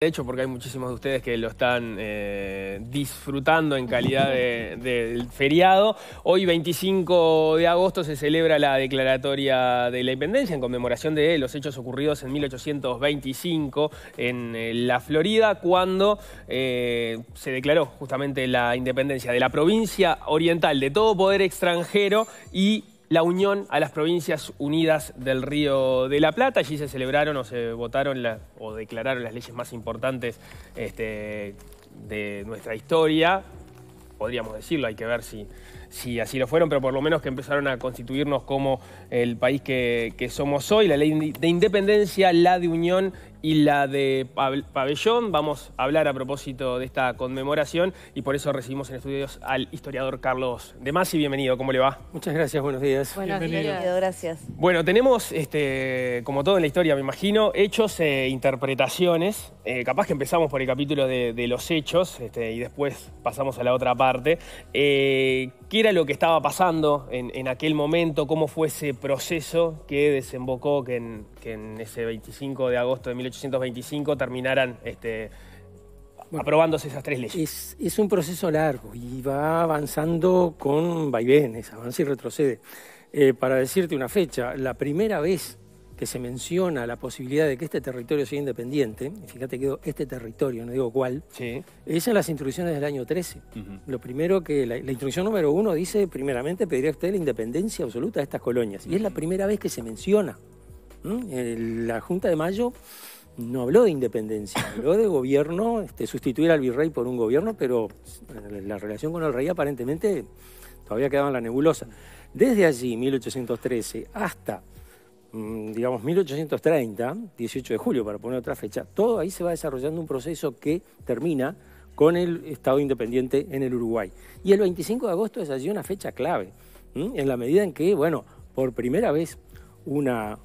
De hecho, porque hay muchísimos de ustedes que lo están eh, disfrutando en calidad del feriado. Hoy, 25 de agosto, se celebra la Declaratoria de la Independencia en conmemoración de los hechos ocurridos en 1825 en eh, la Florida, cuando eh, se declaró justamente la independencia de la provincia oriental de todo poder extranjero y la unión a las provincias unidas del Río de la Plata. Allí se celebraron o se votaron o declararon las leyes más importantes este, de nuestra historia. Podríamos decirlo, hay que ver si, así lo fueron, pero por lo menos que empezaron a constituirnos como el país que somos hoy, la ley de independencia, la de unión y la de Pabellón. Vamos a hablar a propósito de esta conmemoración y por eso recibimos en estudios al historiador Carlos De Masi. Bienvenido, ¿cómo le va? Muchas gracias, buenos días. Buenos días, gracias. Bueno, tenemos, este, como todo en la historia, me imagino, hechos e interpretaciones. Eh, capaz que empezamos por el capítulo de, los hechos este, y después pasamos a la otra parte. Eh, ¿Qué era lo que estaba pasando en, aquel momento? ¿Cómo fue ese proceso que desembocó que en, ese 25 de agosto de 1825 terminaran este, aprobándose esas tres leyes. Es, un proceso largo y va avanzando con vaivenes, avanza y retrocede. Eh, para decirte una fecha, la primera vez que se menciona la posibilidad de que este territorio sea independiente, fíjate que este territorio, no digo cuál, sí. es en las instrucciones del año 13. Lo primero que, la, instrucción número uno dice, primeramente pediría usted la independencia absoluta de estas colonias. Y es la primera vez que se menciona. Eh, la Junta de Mayo no habló de independencia, habló de gobierno, este, sustituir al virrey por un gobierno, pero eh, la relación con el rey aparentemente todavía quedaba en la nebulosa. Desde allí, 1813, hasta, mm, digamos, 1830, 18 de julio, para poner otra fecha, todo ahí se va desarrollando un proceso que termina con el Estado independiente en el Uruguay. Y el 25 de agosto es allí una fecha clave, en la medida en que, bueno, por primera vez una,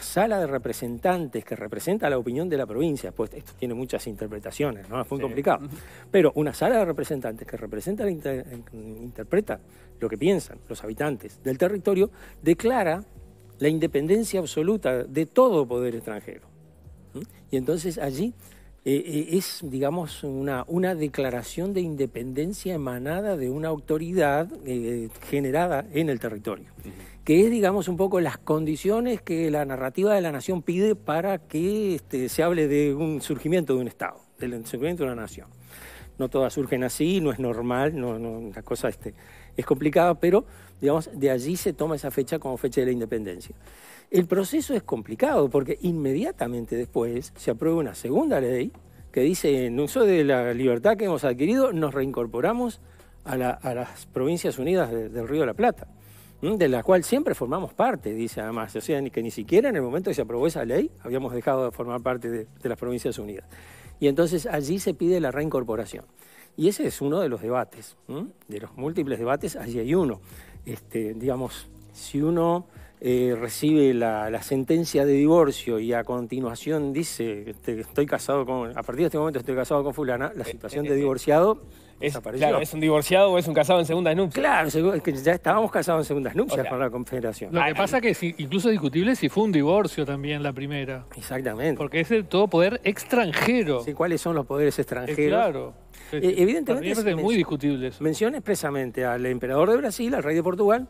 sala de representantes que representa la opinión de la provincia, pues esto tiene muchas interpretaciones, ¿no? Es muy complicado. Pero una sala de representantes que representa, interpreta lo que piensan los habitantes del territorio, declara la independencia absoluta de todo poder extranjero. ¿Mm? Y entonces allí eh, eh, es, digamos, una, una, declaración de independencia emanada de una autoridad eh, generada en el territorio, que es, digamos, un poco las condiciones que la narrativa de la nación pide para que este, se hable de un surgimiento de un Estado, del surgimiento de una nación no todas surgen así, no es normal, la cosa este, es complicada, pero digamos, de allí se toma esa fecha como fecha de la independencia. El proceso es complicado porque inmediatamente después se aprueba una segunda ley que dice, en uso de la libertad que hemos adquirido, nos reincorporamos a, las provincias unidas del Río de la Plata, de la cual siempre formamos parte, dice además, o sea, que ni siquiera en el momento que se aprobó esa ley habíamos dejado de formar parte de las provincias unidas. Y entonces allí se pide la reincorporación. Y ese es uno de los debates, de los múltiples debates, allí hay uno. Este, digamos, si uno eh, recibe la, sentencia de divorcio y a continuación dice, este, estoy casado con, a partir de este momento estoy casado con fulana, la eh, situación eh, de divorciado es, claro, es un divorciado o es un casado en segunda nupcias. Claro, ya estábamos casados en segundas nupcias para la Confederación. Lo que pasa que es incluso discutible si fue un divorcio también la primera. Exactamente. Porque es el todo poder extranjero. Sí, ¿cuáles son los poderes extranjeros? claro. E- evidentemente es muy discutible Menciona expresamente al emperador de Brasil, al rey de Portugal,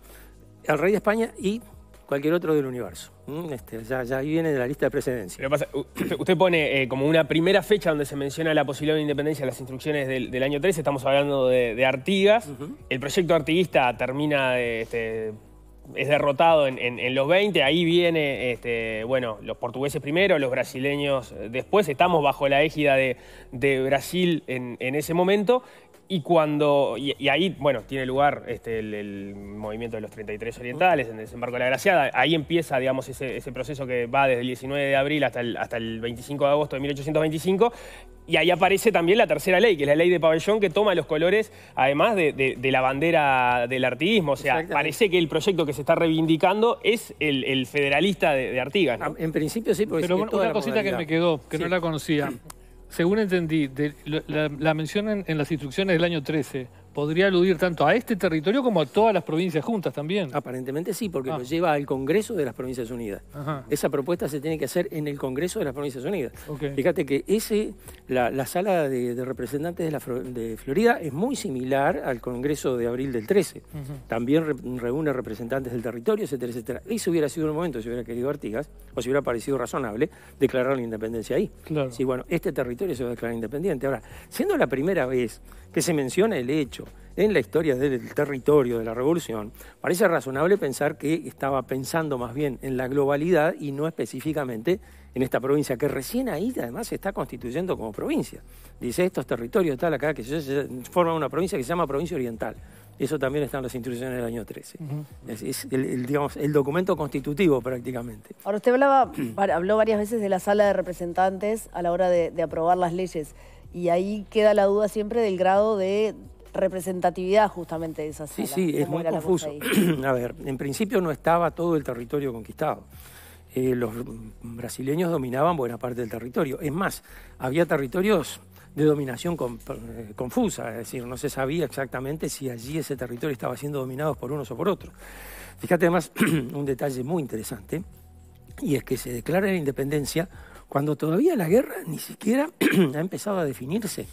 al rey de España y cualquier otro del universo. Mm, este, ya, ahí viene de la lista de precedencia. usted pone eh, como una primera fecha donde se menciona la posibilidad de independencia, las instrucciones del, año 13. estamos hablando de, Artigas. El proyecto artiguista termina, este, es derrotado en, los 20, ahí viene, este, bueno, los portugueses primero, los brasileños después, estamos bajo la égida de, Brasil en, en ese momento. Y cuando. Y, ahí, bueno, tiene lugar este, el, movimiento de los 33 orientales, el desembarco de la Graciada. Ahí empieza, digamos, ese, proceso que va desde el 19 de abril hasta el, hasta el 25 de agosto de 1825. Y ahí aparece también la tercera ley, que es la ley de pabellón, que toma los colores, además de, la bandera del artiguismo. O sea, parece que el proyecto que se está reivindicando es el, federalista de, Artigas. Ah, en principio sí, porque Pero una cosita que me quedó, que no la conocía según entendí, de, la, la, mencionan en las instrucciones del año 13, podría aludir tanto a este territorio como a todas las provincias juntas también. Aparentemente sí, porque ah. nos lleva al Congreso de las Provincias Unidas. Esa propuesta se tiene que hacer en el Congreso de las Provincias Unidas. Fíjate que ese, la, sala de, representantes de, de Florida es muy similar al Congreso de abril del 13. También reúne representantes del territorio, etcétera, etcétera. Eso hubiera sido un momento, si hubiera querido Artigas, o si hubiera parecido razonable, declarar la independencia ahí. Sí, bueno, este territorio se va a declarar independiente. Ahora, siendo la primera vez que se menciona el hecho en la historia del territorio de la revolución, parece razonable pensar que estaba pensando más bien en la globalidad y no específicamente en esta provincia, que recién ahí además se está constituyendo como provincia. Dice estos territorios, tal acá, que se forma una provincia que se llama provincia oriental. Eso también está en las instrucciones del año 13. Es, el, digamos, el, documento constitutivo prácticamente. Ahora, usted hablaba, habló varias veces de la sala de representantes a la hora de aprobar las leyes. Y ahí queda la duda siempre del grado de representatividad justamente de esa Sí, sí, es muy confuso. A ver, en principio no estaba todo el territorio conquistado. Eh, los brasileños dominaban buena parte del territorio. Es más, había territorios de dominación eh, confusa, es decir, no se sabía exactamente si allí ese territorio estaba siendo dominado por unos o por otros. Fíjate además un detalle muy interesante, y es que se declara la independencia cuando todavía la guerra ni siquiera ha empezado a definirse.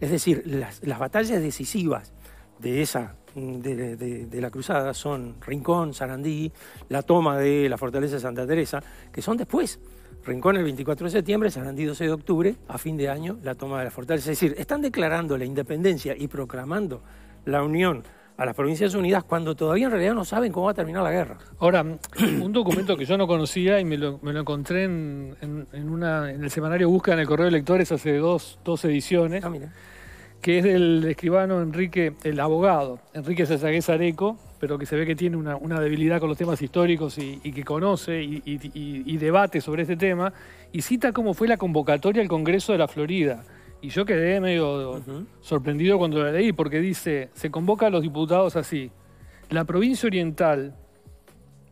Es decir, las, batallas decisivas de esa de, la cruzada son Rincón, Sarandí, la toma de la fortaleza de Santa Teresa, que son después. Rincón el 24 de septiembre, Sarandí 12 de octubre, a fin de año la toma de la fortaleza. Es decir, están declarando la independencia y proclamando la unión a las Provincias Unidas cuando todavía en realidad no saben cómo va a terminar la guerra. Ahora, un documento que yo no conocía y me lo, encontré en, una, en el semanario Busca en el Correo de Lectores hace dos, ediciones, ah, que es del escribano Enrique, el abogado, Enrique Sazaguez Areco, pero que se ve que tiene una, debilidad con los temas históricos y, que conoce y debate sobre este tema, y cita cómo fue la convocatoria al Congreso de la Florida y yo quedé medio sorprendido cuando la leí, porque dice, se convoca a los diputados así. La provincia oriental,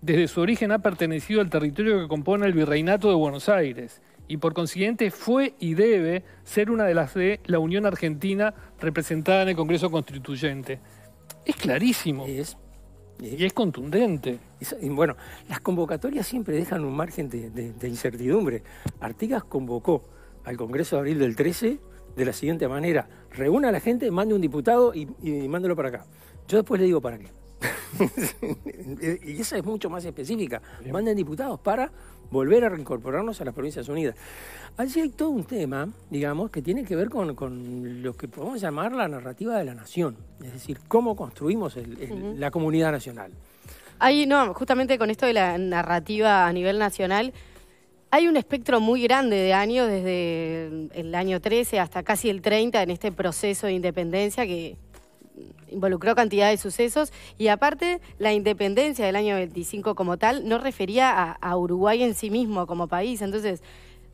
desde su origen, ha pertenecido al territorio que compone el Virreinato de Buenos Aires y por consiguiente fue y debe ser una de las de la Unión Argentina representada en el Congreso Constituyente. Es clarísimo. y es contundente. y bueno, las convocatorias siempre dejan un margen de, de incertidumbre. Artigas convocó al Congreso de Abril del 13 de la siguiente manera. Reúna a la gente, mande un diputado y, y mándelo para acá. Yo después le digo para qué. y esa es mucho más específica. Manden diputados para volver a reincorporarnos a las provincias unidas. Allí hay todo un tema, digamos, que tiene que ver con, lo que podemos llamar la narrativa de la nación, es decir, cómo construimos la comunidad nacional. Ahí, no, justamente con esto de la narrativa a nivel nacional, hay un espectro muy grande de años, desde el año 13 hasta casi el 30, en este proceso de independencia que involucró cantidad de sucesos y aparte la independencia del año 25 como tal no refería a, Uruguay en sí mismo como país. Entonces,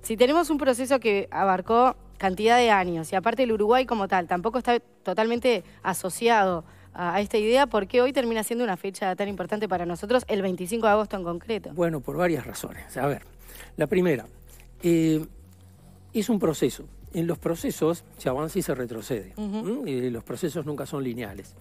si tenemos un proceso que abarcó cantidad de años y aparte el Uruguay como tal tampoco está totalmente asociado a, esta idea, ¿por qué hoy termina siendo una fecha tan importante para nosotros, el 25 de agosto en concreto? Bueno, por varias razones. A ver, la primera, eh, es un proceso. En los procesos se avanza y se retrocede. Eh, los procesos nunca son lineales.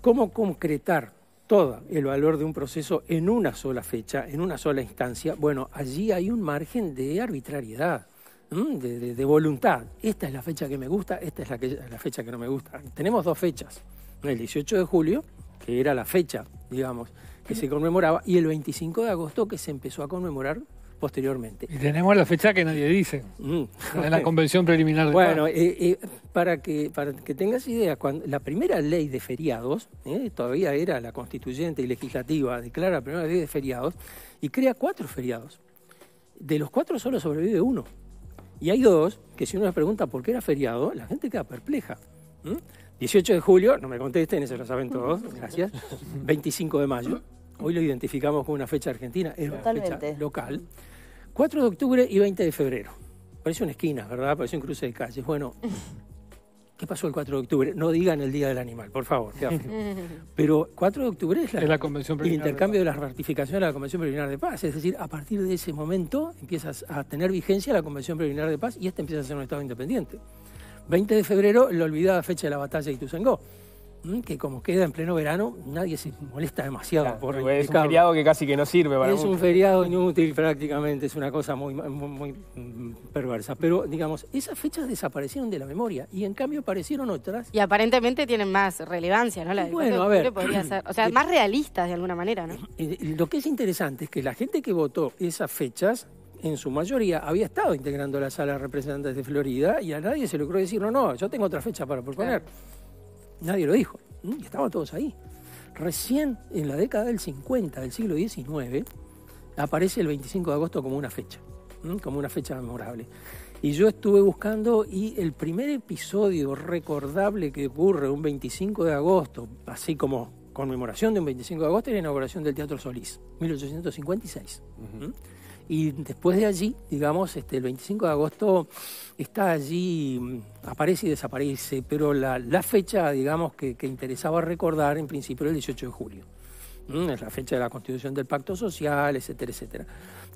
¿Cómo concretar todo el valor de un proceso en una sola fecha, en una sola instancia? Bueno, allí hay un margen de arbitrariedad. De, voluntad. Esta es la fecha que me gusta, esta es la, la, fecha que no me gusta. Tenemos dos fechas, el 18 de julio, que era la fecha, digamos, que se conmemoraba, y el 25 de agosto, que se empezó a conmemorar posteriormente. Y tenemos la fecha que nadie dice, en mm. la convención preliminar. De bueno, para, que, para que tengas idea, la primera ley de feriados, eh, todavía era la constituyente y legislativa, declara la primera ley de feriados y crea cuatro feriados. De los cuatro solo sobrevive uno. Y hay dos que si uno les pregunta por qué era feriado, la gente queda perpleja. 18 ¿Mm? de julio, no me contesten, eso lo saben todos, gracias. 25 de mayo. Hoy lo identificamos como una fecha argentina, es local. 4 de octubre y 20 de febrero. Parece una esquina, ¿verdad? Parece un cruce de calles. Bueno, ¿qué pasó el 4 de octubre? No digan el Día del Animal, por favor. Pero 4 de octubre es, la, el intercambio de, las ratificaciones de la Convención Preliminar de Paz. Es decir, a partir de ese momento empiezas a tener vigencia la Convención Preliminar de Paz y este empieza a ser un Estado independiente. 20 de febrero, la olvidada fecha de la batalla de sangó. Mm, que como queda en pleno verano, nadie se molesta demasiado por Es un feriado que casi que no sirve para Es un feriado inútil prácticamente, es una cosa muy, mm, perversa. Pero, digamos, esas fechas desaparecieron de la memoria y en cambio aparecieron otras. Y aparentemente tienen más relevancia, ¿no? bueno, a ver. o sea, más realistas de alguna manera, ¿no? Eh, eh, lo que es interesante es que la gente que votó esas fechas en su mayoría había estado integrando la sala de representantes de Florida y a nadie se le ocurrió decir, no, no, yo tengo otra fecha para proponer. Nadie lo dijo. Mm, y estaban todos ahí. Recién en la década del 50 del siglo XIX aparece el 25 de agosto como una fecha, mm, como una fecha memorable. Y yo estuve buscando y el primer episodio recordable que ocurre un 25 de agosto, así como conmemoración de un 25 de agosto, es la inauguración del Teatro Solís, 1856. Y después de allí, digamos, este, el 25 de agosto está allí, mm, aparece y desaparece, pero la, fecha, digamos, que, interesaba recordar en principio era el 18 de julio. Es la fecha de la constitución del pacto social, etcétera, etcétera.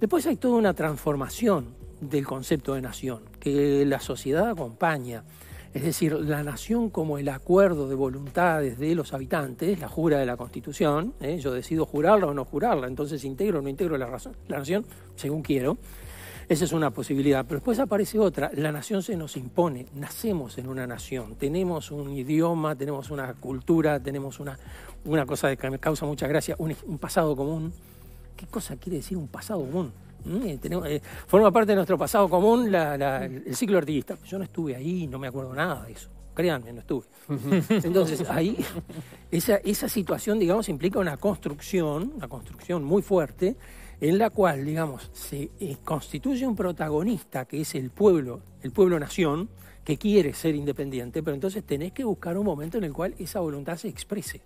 Después hay toda una transformación del concepto de nación, que la sociedad acompaña es decir, la nación como el acuerdo de voluntades de los habitantes, la jura de la Constitución, ¿eh? yo decido jurarla o no jurarla, entonces integro o no integro la, razón, la nación según quiero. Esa es una posibilidad. Pero después aparece otra. La nación se nos impone. Nacemos en una nación. Tenemos un idioma, tenemos una cultura, tenemos una, una cosa que me causa mucha gracia, un pasado común. ¿Qué cosa quiere decir un pasado común? Mm, eh, forma parte de nuestro pasado común el ciclo artillista Yo no estuve ahí, no me acuerdo nada de eso. Créanme, no estuve. Entonces, ahí, esa, situación, digamos, implica una construcción, una construcción muy fuerte, en la cual, digamos, se eh, constituye un protagonista que es el pueblo, el pueblo-nación, que quiere ser independiente, pero entonces tenés que buscar un momento en el cual esa voluntad se exprese.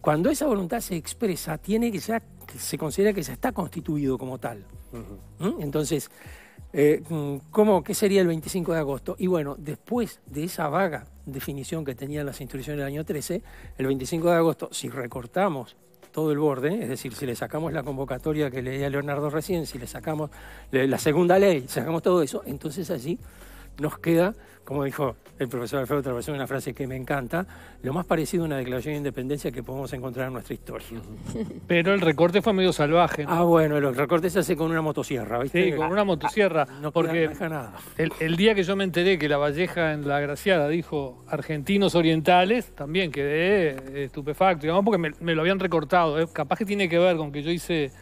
Cuando esa voluntad se expresa, tiene que se considera que se está constituido como tal. ¿Mm? Entonces, eh, mm, ¿cómo, ¿qué sería el 25 de agosto? Y bueno, después de esa vaga definición que tenían las instrucciones del año 13, el 25 de agosto, si recortamos todo el borde, es decir, si le sacamos la convocatoria que leía Leonardo recién, si le sacamos la segunda ley, sacamos todo eso, entonces allí nos queda, como dijo el profesor Alfredo Traversón, una frase que me encanta, lo más parecido a una declaración de independencia que podemos encontrar en nuestra historia. Pero el recorte fue medio salvaje. Ah, bueno, el recorte se hace con una motosierra, ¿viste? Sí, con una ah, motosierra. no porque nada. El, día que yo me enteré que la Valleja en La Graciada dijo argentinos orientales, también quedé estupefacto, digamos, porque me, lo habían recortado. ¿eh? Capaz que tiene que ver con que yo hice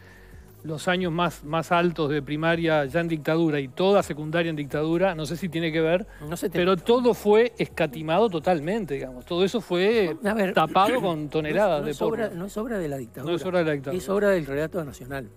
los años más, más altos de primaria ya en dictadura y toda secundaria en dictadura, no sé si tiene que ver, pero todo fue escatimado totalmente, digamos. Todo eso fue tapado con toneladas de obra, No es obra de la dictadura. No es obra de la dictadura. Es obra del relato nacional.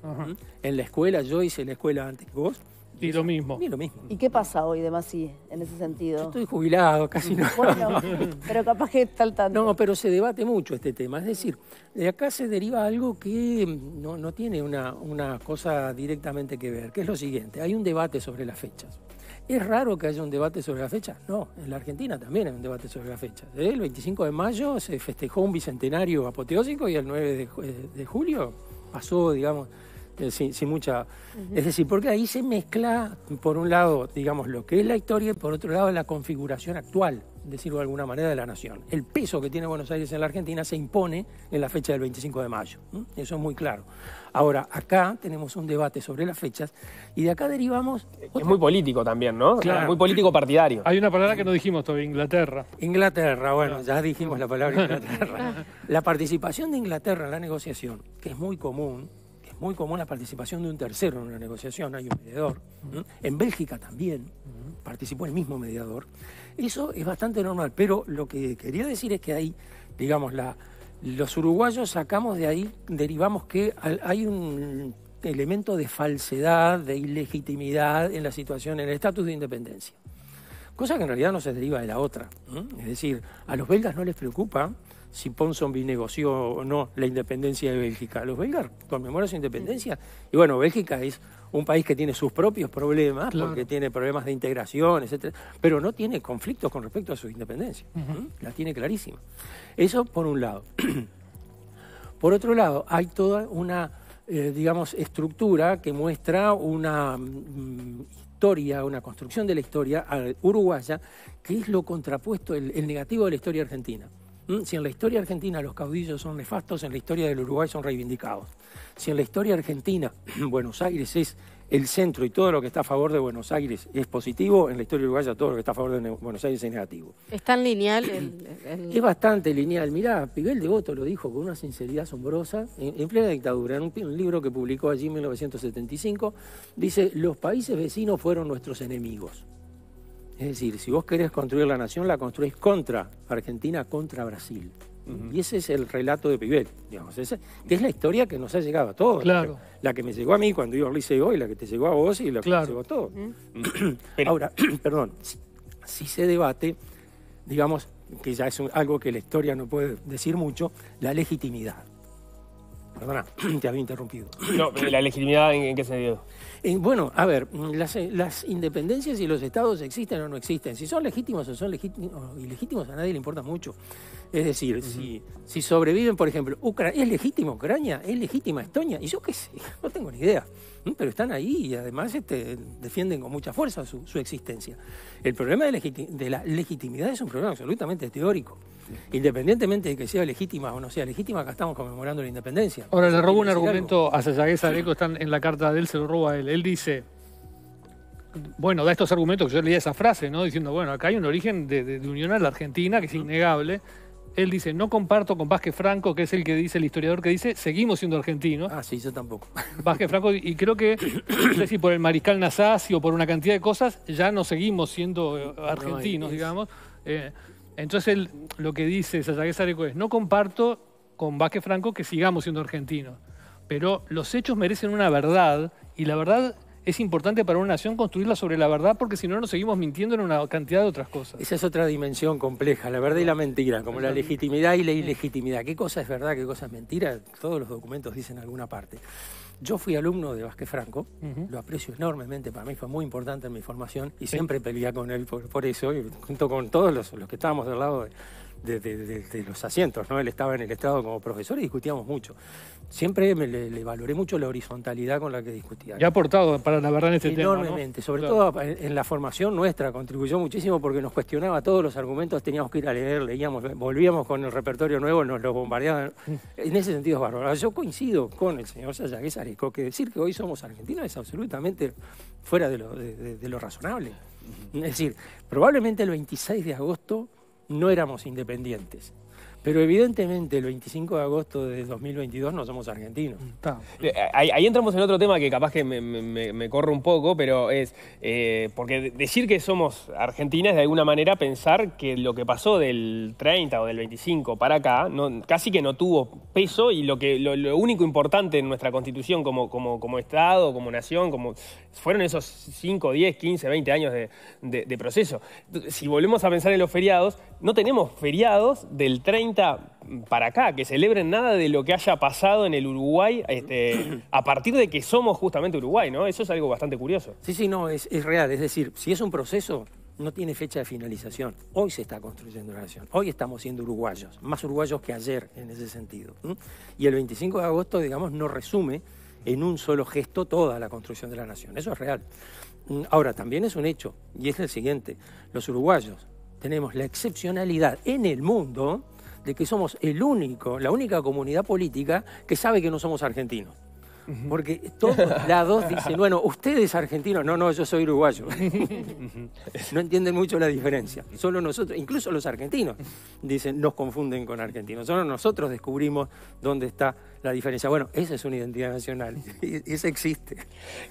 En la escuela, yo hice la escuela antes vos, y lo mismo. Y lo mismo. ¿Y qué pasa hoy de Masí en ese sentido? Yo estoy jubilado, casi no. Bueno, pero capaz que tal tanto. No, pero se debate mucho este tema. Es decir, de acá se deriva algo que no, tiene una, una cosa directamente que ver, que es lo siguiente. Hay un debate sobre las fechas. ¿Es raro que haya un debate sobre las fechas? No, en la Argentina también hay un debate sobre las fechas. El 25 de mayo se festejó un bicentenario apoteósico y el 9 de julio pasó, digamos, eh, sin, mucha... Es decir, porque ahí se mezcla, por un lado, digamos, lo que es la historia y por otro lado la configuración actual, decirlo de alguna manera, de la nación. El peso que tiene Buenos Aires en la Argentina se impone en la fecha del 25 de mayo. Eso es muy claro. Ahora, acá tenemos un debate sobre las fechas y de acá derivamos... Es muy político también, ¿no? Claro. Muy político partidario. Hay una palabra que no dijimos todavía, Inglaterra. Inglaterra, bueno, ah. ya dijimos la palabra Inglaterra. la participación de Inglaterra en la negociación, que es muy común, muy común la participación de un tercero en una negociación, hay un mediador. En Bélgica también participó el mismo mediador. Eso es bastante normal, pero lo que quería decir es que ahí, digamos, la, los uruguayos sacamos de ahí, derivamos que hay un elemento de falsedad, de ilegitimidad en la situación, en el estatus de independencia. Cosa que en realidad no se deriva de la otra. Es decir, a los belgas no les preocupa si Ponsonby negoció o no la independencia de Bélgica. Los belgas conmemoran su independencia y bueno, Bélgica es un país que tiene sus propios problemas, porque tiene problemas de integración, etcétera, pero no tiene conflictos con respecto a su independencia. La tiene clarísima. Eso por un lado. por otro lado, hay toda una, eh, digamos, estructura que muestra una mm, historia, una construcción de la historia eh, uruguaya, que es lo contrapuesto, el negativo de la historia argentina. Mm, si en la historia argentina los caudillos son nefastos, en la historia del Uruguay son reivindicados. Si en la historia argentina Buenos Aires es el centro y todo lo que está a favor de Buenos Aires es positivo, en la historia uruguaya todo lo que está a favor de Buenos Aires es negativo. ¿Es tan lineal? Es bastante lineal. Mirá, Pibel Devoto lo dijo con una sinceridad asombrosa en, plena dictadura, en un, libro que publicó allí en 1975, dice, los países vecinos fueron nuestros enemigos. Es decir, si vos querés construir la nación, la construís contra Argentina, contra Brasil. Y ese es el relato de Pibet, digamos, que es la historia que nos ha llegado a todos. Claro. La que me llegó a mí cuando yo hice liceo y la que te llegó a vos y la que llegó a todos. Mm. Ahora, perdón, si, se debate, digamos, que ya es algo que la historia no puede decir mucho, la legitimidad. Perdona, te había interrumpido. No, ¿la legitimidad en, qué sentido? Eh, bueno, a ver, las, independencias y los estados existen o no existen. Si son legítimos o son ilegítimos, a nadie le importa mucho. Es decir, si, sobreviven, por ejemplo, Ucrania, ¿es legítima Ucrania? ¿Es legítima Estonia? Y yo qué sé, no tengo ni idea. Pero están ahí y además este, defienden con mucha fuerza su, existencia. El problema de, la legitimidad es un problema absolutamente teórico. Independientemente de que sea legítima o no sea legítima, acá estamos conmemorando la independencia. Ahora, le robo un argumento a César Areco, están en la carta de él, se lo robo él. Él dice, bueno, da estos argumentos que yo leía esa frase, ¿no? Diciendo, bueno, acá hay un origen de, unión a la Argentina que es innegable. Él dice, no comparto con Vázquez Franco, que es el que dice, el historiador que dice, seguimos siendo argentinos. Ah, sí, yo tampoco. Vázquez Franco, y creo que, no sé si por el mariscal Nasazzi o por una cantidad de cosas, ya no seguimos siendo eh, argentinos, digamos. Eh, entonces él, lo que dice Sayagués Areco es, no comparto con Vázquez Franco que sigamos siendo argentinos, pero los hechos merecen una verdad, y la verdad es importante para una nación construirla sobre la verdad porque si no nos seguimos mintiendo en una cantidad de otras cosas. Esa es otra dimensión compleja, la verdad y la mentira, como la legitimidad y la ilegitimidad. ¿Qué cosa es verdad, qué cosa es mentira? Todos los documentos dicen alguna parte. Yo fui alumno de Vázquez Franco, lo aprecio enormemente, para mí fue muy importante en mi formación y siempre peleé con él por, eso, y junto con todos los, los que estábamos del lado de de, los asientos, ¿no? Él estaba en el Estado como profesor y discutíamos mucho. Siempre le, valoré mucho la horizontalidad con la que discutía. Y ha aportado para la verdad en este tema. Enormemente, sobre todo eh, en, la formación nuestra, contribuyó muchísimo porque nos cuestionaba todos los argumentos, teníamos que ir a leer, leíamos, volvíamos con el repertorio nuevo, nos lo bombardeaban. Mm. En ese sentido es bárbaro. Yo coincido con el señor Sayagués Arisco, que decir que hoy somos argentinos es absolutamente fuera de lo, de lo razonable. Es decir, probablemente el 26 de agosto no éramos independientes. Pero evidentemente el 25 de agosto de 2022 no somos argentinos. Eh, ahí, entramos en otro tema que capaz que me, me, corro un poco, pero es, eh, porque decir que somos argentinas de alguna manera pensar que lo que pasó del 30 o del 25 para acá casi que no tuvo peso y lo, que, lo, único importante en nuestra constitución como, como, como, Estado, como nación, como, fueron esos 5, 10, 15, 20 años de, de proceso. Si volvemos a pensar en los feriados, no tenemos feriados del 30 para acá, que celebren nada de lo que haya pasado en el Uruguay este, a partir de que somos justamente Uruguay, ¿no? Eso es algo bastante curioso. Sí, sí, no, es, es real. Es decir, si es un proceso, no tiene fecha de finalización. Hoy se está construyendo la nación. Hoy estamos siendo uruguayos, más uruguayos que ayer en ese sentido. Y el 25 de agosto, digamos, no resume en un solo gesto toda la construcción de la nación. Eso es real. Mm, ahora, también es un hecho, y es el siguiente. Los uruguayos tenemos la excepcionalidad en el mundo de que somos el único, la única comunidad política que sabe que no somos argentinos. Porque todos lados dicen, bueno, ustedes argentinos, no, no, yo soy uruguayo. No entienden mucho la diferencia. Solo nosotros, incluso los argentinos, dicen, nos confunden con argentinos. Solo nosotros descubrimos dónde está la diferencia. Bueno, esa es una identidad nacional, y esa existe.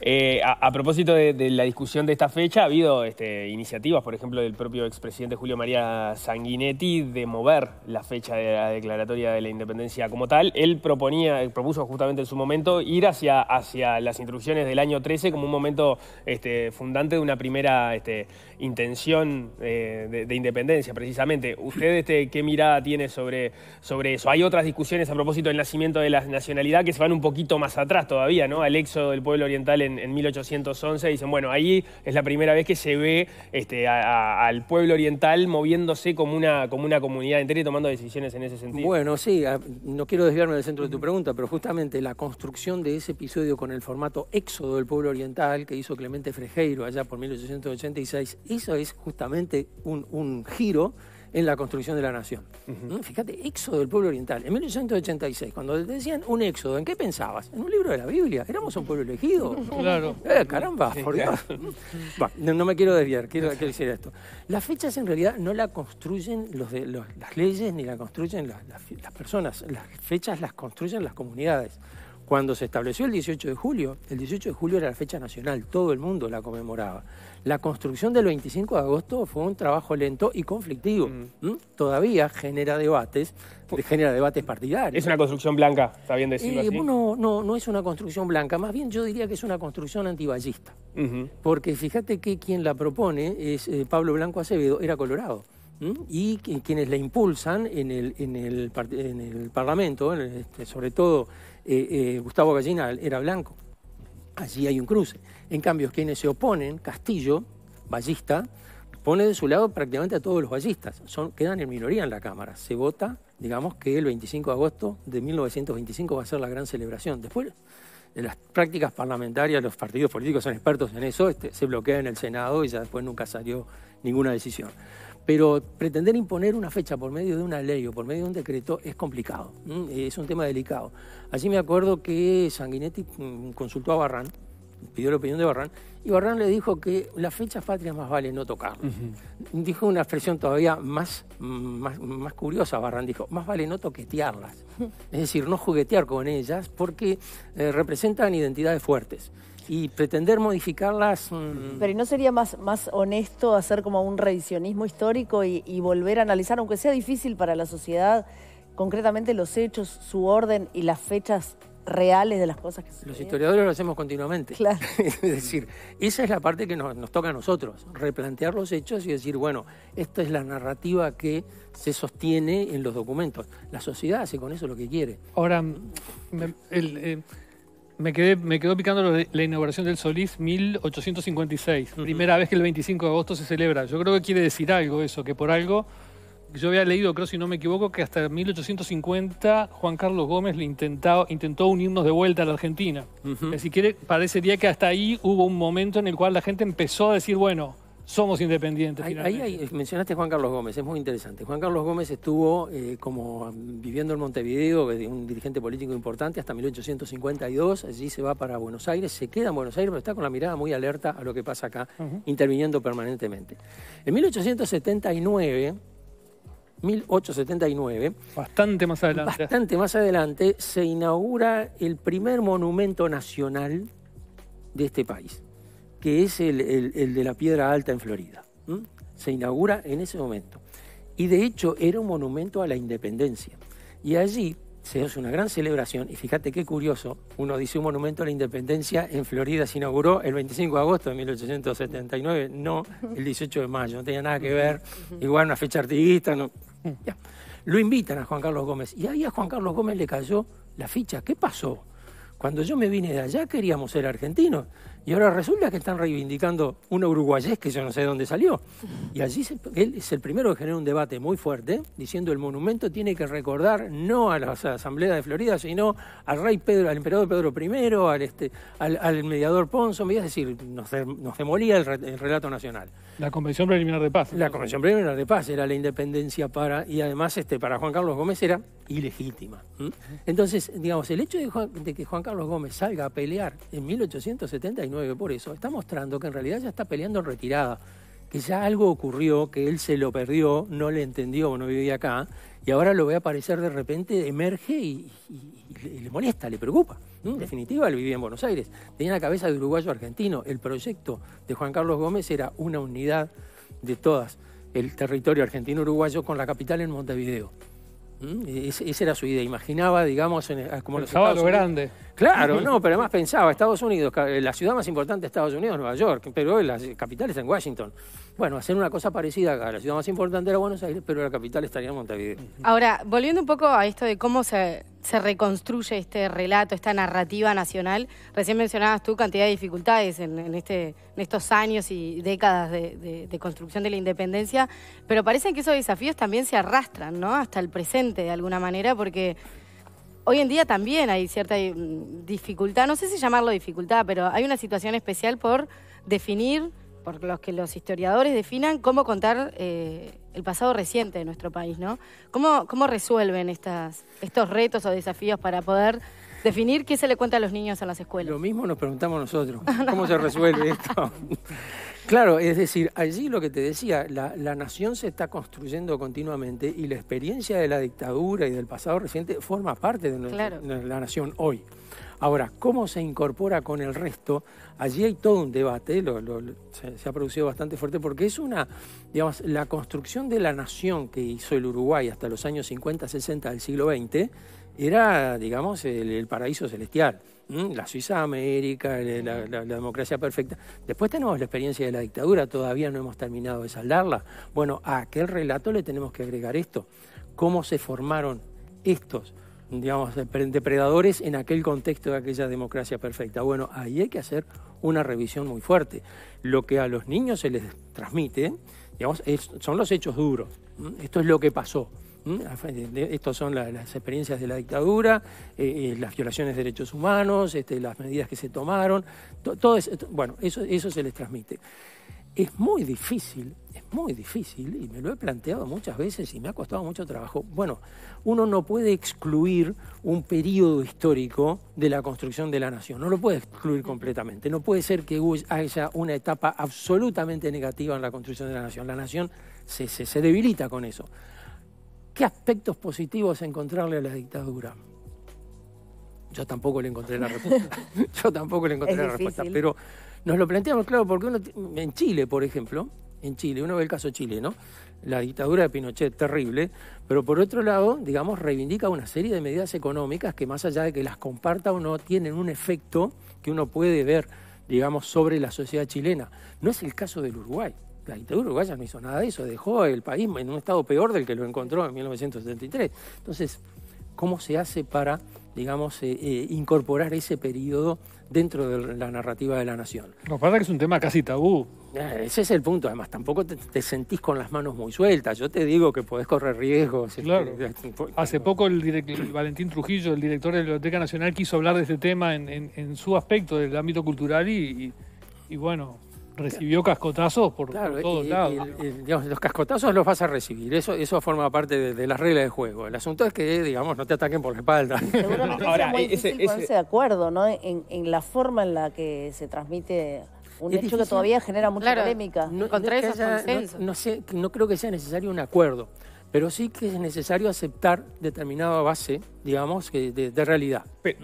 Eh, a, propósito de, la discusión de esta fecha, ha habido este, iniciativas, por ejemplo, del propio expresidente Julio María Sanguinetti de mover la fecha de la declaratoria de la independencia como tal. Él proponía, propuso justamente en su momento ir hacia, hacia las instrucciones del año 13 como un momento este, fundante de una primera este, intención eh, de, independencia, precisamente. ¿Usted qué mirada tiene sobre, sobre eso? Hay otras discusiones a propósito del nacimiento de la nacionalidad que se van un poquito más atrás todavía, ¿no? Al éxodo del pueblo oriental en, 1811. Dicen, bueno, ahí es la primera vez que se ve este, al pueblo oriental moviéndose como una, como una comunidad entera y tomando decisiones en ese sentido. Bueno, sí, no quiero desviarme del centro de tu pregunta, pero justamente la construcción de ese episodio con el formato éxodo del pueblo oriental que hizo Clemente Frejeiro allá por 1886, eso es justamente un giro en la construcción de la nación. Fíjate, éxodo del pueblo oriental. En 1886, cuando te decían un éxodo, ¿en qué pensabas? En un libro de la Biblia. Éramos un pueblo elegido. Claro. Eh, caramba, por no, me quiero desviar, quiero, decir esto. Las fechas en realidad no la construyen de, las leyes ni la construyen las personas. Las fechas las construyen las comunidades. Cuando se estableció el 18 de julio, el 18 de julio era la fecha nacional, todo el mundo la conmemoraba. La construcción del 25 de agosto fue un trabajo lento y conflictivo. Mm. Todavía genera debates, genera debates partidarios. Es una construcción blanca, está bien decirlo eh, así. No, no, es una construcción blanca, más bien yo diría que es una construcción antiballista. Porque fíjate que quien la propone es eh, Pablo Blanco Acevedo, era colorado y quienes la impulsan en el, en el, Parlamento, este, sobre todo eh, eh, Gustavo Gallina era blanco. Allí hay un cruce. En cambio, quienes se oponen, Castillo, ballista, pone de su lado prácticamente a todos los ballistas. Son, quedan en minoría en la Cámara. Se vota, digamos que el 25 de agosto de 1925 va a ser la gran celebración. Después de las prácticas parlamentarias, los partidos políticos son expertos en eso, este, se bloquea en el Senado y ya después nunca salió ninguna decisión. Pero pretender imponer una fecha por medio de una ley o por medio de un decreto es complicado, es un tema delicado. Allí me acuerdo que Sanguinetti mm, consultó a Barran, pidió la opinión de Barran, y Barran le dijo que las fechas patrias más vale no tocar. Dijo una expresión todavía más, mm, curiosa, Barran dijo, más vale no toquetearlas, es decir, no juguetear con ellas porque eh, representan identidades fuertes y pretender modificarlas. Mm, Pero ¿y no sería más, más honesto hacer como un revisionismo histórico y, volver a analizar, aunque sea difícil para la sociedad, concretamente los hechos, su orden y las fechas reales de las cosas que Los historiadores lo hacemos continuamente. Claro. es decir, esa es la parte que nos, toca a nosotros, replantear los hechos y decir, bueno, esta es la narrativa que se sostiene en los documentos. La sociedad hace con eso lo que quiere. Ahora, el eh, me, quedé, me quedó picando la inauguración del Solís 1856. Primera vez que el 25 de agosto se celebra. Yo creo que quiere decir algo eso, que por algo. Yo había leído, creo si no me equivoco, que hasta 1850 Juan Carlos Gómez le intentó unirnos de vuelta a la Argentina. parecería que hasta ahí hubo un momento en el cual la gente empezó a decir, bueno, somos independientes. Ahí, ahí, mencionaste a Juan Carlos Gómez, es muy interesante. Juan Carlos Gómez estuvo eh, como viviendo en Montevideo, un dirigente político importante, hasta 1852. Allí se va para Buenos Aires, se queda en Buenos Aires, pero está con la mirada muy alerta a lo que pasa acá, interviniendo permanentemente. En 1879. 1879. Bastante más adelante. Bastante más adelante se inaugura el primer monumento nacional de este país que es el, de la Piedra Alta en Florida. Se inaugura en ese momento. Y de hecho era un monumento a la independencia. Y allí se hace una gran celebración, y fíjate qué curioso, uno dice un monumento a la independencia en Florida se inauguró el 25 de agosto de 1879, no el 18 de mayo, no tenía nada que ver, igual una fecha artiguista, no. Lo invitan a Juan Carlos Gómez, y ahí a Juan Carlos Gómez le cayó la ficha, ¿qué pasó? Cuando yo me vine de allá queríamos ser argentinos, y ahora resulta que están reivindicando un uruguayés que yo no sé de dónde salió. Y allí él es el primero que genera un debate muy fuerte, diciendo el monumento tiene que recordar no a la Asamblea de Florida, sino al rey Pedro, al emperador Pedro I, al, este, al, mediador Ponzo, es decir, nos, demolía el, relato nacional. La Convención Preliminar de Paz. La Convención Preliminar de Paz era la independencia para, y además este, para Juan Carlos Gómez era ilegítima. Entonces, digamos, el hecho de, de que Juan Carlos Gómez salga a pelear en 1879, por eso, está mostrando que en realidad ya está peleando en retirada, que ya algo ocurrió, que él se lo perdió, no le entendió, no vivía acá, y ahora lo ve aparecer de repente, emerge y, le molesta, le preocupa. En definitiva, él vivía en Buenos Aires, tenía la cabeza de uruguayo argentino. El proyecto de Juan Carlos Gómez era una unidad de todas el territorio argentino-uruguayo con la capital en Montevideo. Mm, esa era su idea. Imaginaba, digamos, en, ah, como los Estados Unidos. grande. Claro, no, pero además pensaba, Estados Unidos, la ciudad más importante de Estados Unidos es Nueva York, pero hoy la capital está en Washington. Bueno, hacer una cosa parecida a la ciudad más importante era Buenos Aires, pero la capital estaría en Montevideo. Ahora, volviendo un poco a esto de cómo se se reconstruye este relato, esta narrativa nacional. Recién mencionabas tú cantidad de dificultades en, este, estos años y décadas de, construcción de la independencia, pero parece que esos desafíos también se arrastran, ¿no? Hasta el presente, de alguna manera, porque hoy en día también hay cierta eh, dificultad, no sé si llamarlo dificultad, pero hay una situación especial por definir, por los que los historiadores definan, cómo contar eh, el pasado reciente de nuestro país, ¿no? ¿Cómo, resuelven estas, estos retos o desafíos para poder definir qué se le cuenta a los niños en las escuelas? Lo mismo nos preguntamos nosotros, ¿cómo se resuelve esto? claro, es decir, allí lo que te decía, la, nación se está construyendo continuamente y la experiencia de la dictadura y del pasado reciente forma parte de, la nación hoy. Ahora, ¿cómo se incorpora con el resto? Allí hay todo un debate, se, ha producido bastante fuerte, porque es una, digamos, la construcción de la nación que hizo el Uruguay hasta los años 50, 60 del siglo XX, era, digamos, el, paraíso celestial. La Suiza América, la, la democracia perfecta. Después tenemos la experiencia de la dictadura, todavía no hemos terminado de saldarla. Bueno, a aquel relato le tenemos que agregar esto. ¿Cómo se formaron estos? digamos, depredadores en aquel contexto de aquella democracia perfecta. Bueno, ahí hay que hacer una revisión muy fuerte. Lo que a los niños se les transmite, digamos, son los hechos duros. Esto es lo que pasó. Estas son las experiencias de la dictadura, eh, eh, las violaciones de derechos humanos, este, las medidas que se tomaron. todo bueno, eso, eso se les transmite es muy difícil, es muy difícil, y me lo he planteado muchas veces y me ha costado mucho trabajo. Bueno, uno no puede excluir un periodo histórico de la construcción de la nación, no lo puede excluir completamente. No puede ser que haya una etapa absolutamente negativa en la construcción de la nación. La nación se, se, debilita con eso. ¿Qué aspectos positivos encontrarle a la dictadura? Yo tampoco le encontré la respuesta. Yo tampoco le encontré la respuesta, pero nos lo planteamos, claro, porque uno, en Chile, por ejemplo, en Chile, uno ve el caso Chile, ¿no? La dictadura de Pinochet, terrible, pero por otro lado, digamos, reivindica una serie de medidas económicas que más allá de que las comparta o no, tienen un efecto que uno puede ver, digamos, sobre la sociedad chilena. No es el caso del Uruguay. La dictadura uruguaya no hizo nada de eso, dejó el país en un estado peor del que lo encontró en 1973. Entonces, ¿cómo se hace para, digamos, eh, eh, incorporar ese periodo dentro de la narrativa de la nación. No, pasa que es un tema casi tabú. Eh, ese es el punto, además, tampoco te, sentís con las manos muy sueltas. Yo te digo que podés correr riesgos. Este, claro. Este, Hace poco el, Valentín Trujillo, el director de la Biblioteca Nacional, quiso hablar de este tema en, su aspecto del ámbito cultural y bueno, recibió cascotazos por, todos lados. los cascotazos los vas a recibir, eso, eso forma parte de, las reglas del juego. El asunto es que, digamos, no te ataquen por la espalda. Seguramente Ahora, es muy difícil ese, ponerse de acuerdo, ¿no? En, la forma en la que se transmite un hecho que todavía genera mucha polémica. No, creo que sea necesario un acuerdo, pero sí que es necesario aceptar determinada base, digamos, de, realidad. pero,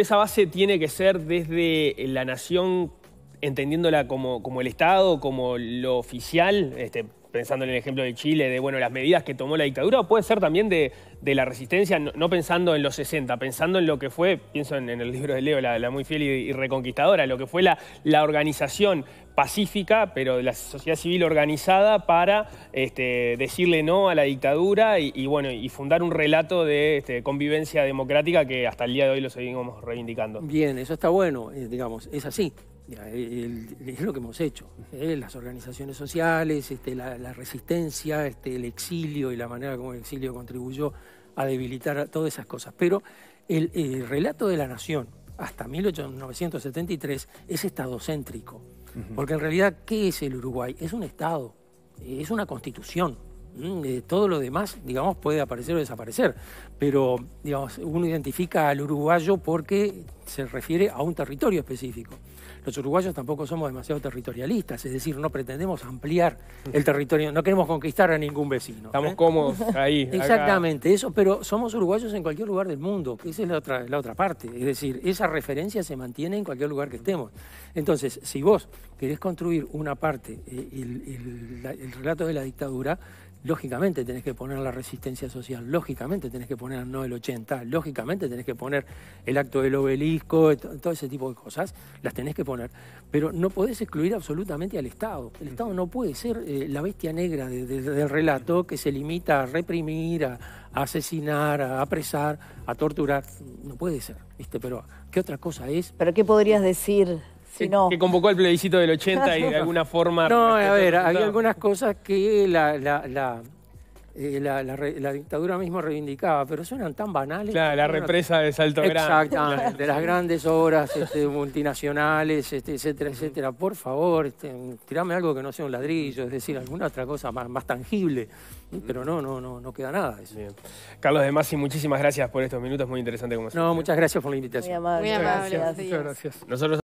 esa base tiene que ser desde la nación entendiéndola como, el Estado, como lo oficial, este, pensando en el ejemplo de Chile, de bueno, las medidas que tomó la dictadura, o puede ser también de, la resistencia, no, pensando en los 60, pensando en lo que fue, pienso en, el libro de Leo, la, muy fiel y, reconquistadora, lo que fue la, organización pacífica, pero de la sociedad civil organizada para este, decirle no a la dictadura y, bueno, y fundar un relato de este, convivencia democrática que hasta el día de hoy lo seguimos reivindicando. Bien, eso está bueno, eh, digamos, es así es lo que hemos hecho, ¿eh? las organizaciones sociales, este, la, resistencia, este, el exilio y la manera como el exilio contribuyó a debilitar todas esas cosas. Pero el, relato de la nación hasta 1973 es estadocéntrico, porque en realidad, ¿qué es el Uruguay? Es un Estado, es una constitución, eh, todo lo demás, digamos, puede aparecer o desaparecer. Pero, digamos, uno identifica al uruguayo porque se refiere a un territorio específico los uruguayos tampoco somos demasiado territorialistas, es decir, no pretendemos ampliar el territorio, no queremos conquistar a ningún vecino. Estamos ¿eh? cómodos ahí. Exactamente, eso, pero somos uruguayos en cualquier lugar del mundo, esa es la otra, la otra parte, es decir, esa referencia se mantiene en cualquier lugar que estemos. Entonces, si vos querés construir una parte, eh, el, el relato de la dictadura, Lógicamente tenés que poner la resistencia social, lógicamente tenés que poner no el 80, lógicamente tenés que poner el acto del obelisco, todo ese tipo de cosas, las tenés que poner. Pero no podés excluir absolutamente al Estado. El Estado no puede ser eh, la bestia negra del relato que se limita a reprimir, a, asesinar, a apresar, a torturar. No puede ser, Pero ¿qué otra cosa es? ¿Pero qué podrías decir que, convocó el plebiscito del 80 y de alguna forma... No, a ver, había algunas cosas que la, la, eh, dictadura mismo reivindicaba, pero suenan tan banales. Claro, la represa de Salto Grande. Exactamente, de las grandes obras este, multinacionales, este, etcétera, etcétera. Por favor, este, tirame algo que no sea un ladrillo, es decir, alguna otra cosa más, más tangible. Pero no, no, no, no queda nada. Carlos de Masi, muchísimas gracias por estos minutos, muy interesante como No, muchas gracias por la invitación. Muy amable. muchas gracias. Nosotros